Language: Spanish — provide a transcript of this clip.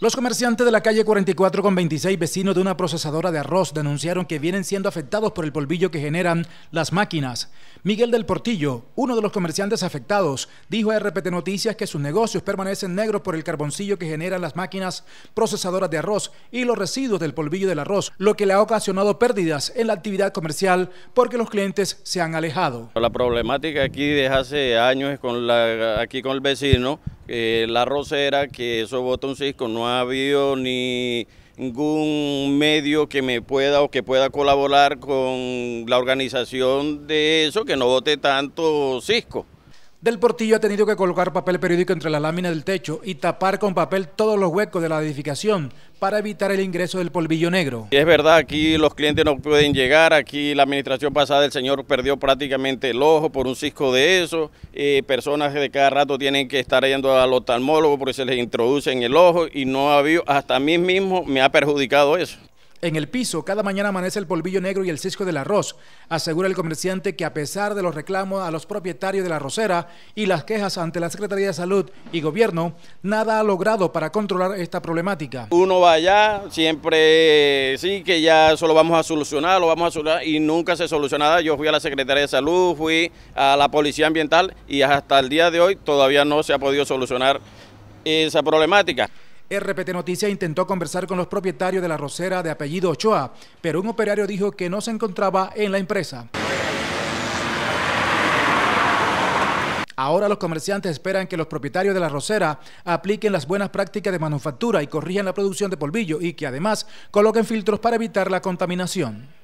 Los comerciantes de la calle 44 con 26, vecinos de una procesadora de arroz, denunciaron que vienen siendo afectados por el polvillo que generan las máquinas. Miguel del Portillo, uno de los comerciantes afectados, dijo a RPT Noticias que sus negocios permanecen negros por el carboncillo que generan las máquinas procesadoras de arroz y los residuos del polvillo del arroz, lo que le ha ocasionado pérdidas en la actividad comercial porque los clientes se han alejado. La problemática aquí desde hace años con aquí con el vecino eh, la rosera, que eso vota un cisco. No ha habido ni ningún medio que me pueda o que pueda colaborar con la organización de eso, que no vote tanto cisco. Del Portillo ha tenido que colocar papel periódico entre la lámina del techo y tapar con papel todos los huecos de la edificación para evitar el ingreso del polvillo negro. Es verdad, aquí los clientes no pueden llegar, aquí la administración pasada el señor perdió prácticamente el ojo por un cisco de eso, eh, personas de cada rato tienen que estar yendo al oftalmólogo porque se les introduce en el ojo y no ha habido, hasta a mí mismo me ha perjudicado eso. En el piso, cada mañana amanece el polvillo negro y el cisco del arroz. Asegura el comerciante que a pesar de los reclamos a los propietarios de la arrocera y las quejas ante la Secretaría de Salud y Gobierno, nada ha logrado para controlar esta problemática. Uno va allá, siempre eh, sí que ya eso lo vamos a solucionar, lo vamos a solucionar y nunca se solucionará. Yo fui a la Secretaría de Salud, fui a la Policía Ambiental y hasta el día de hoy todavía no se ha podido solucionar esa problemática. RPT Noticias intentó conversar con los propietarios de la rosera de apellido Ochoa, pero un operario dijo que no se encontraba en la empresa. Ahora los comerciantes esperan que los propietarios de la rosera apliquen las buenas prácticas de manufactura y corrijan la producción de polvillo y que además coloquen filtros para evitar la contaminación.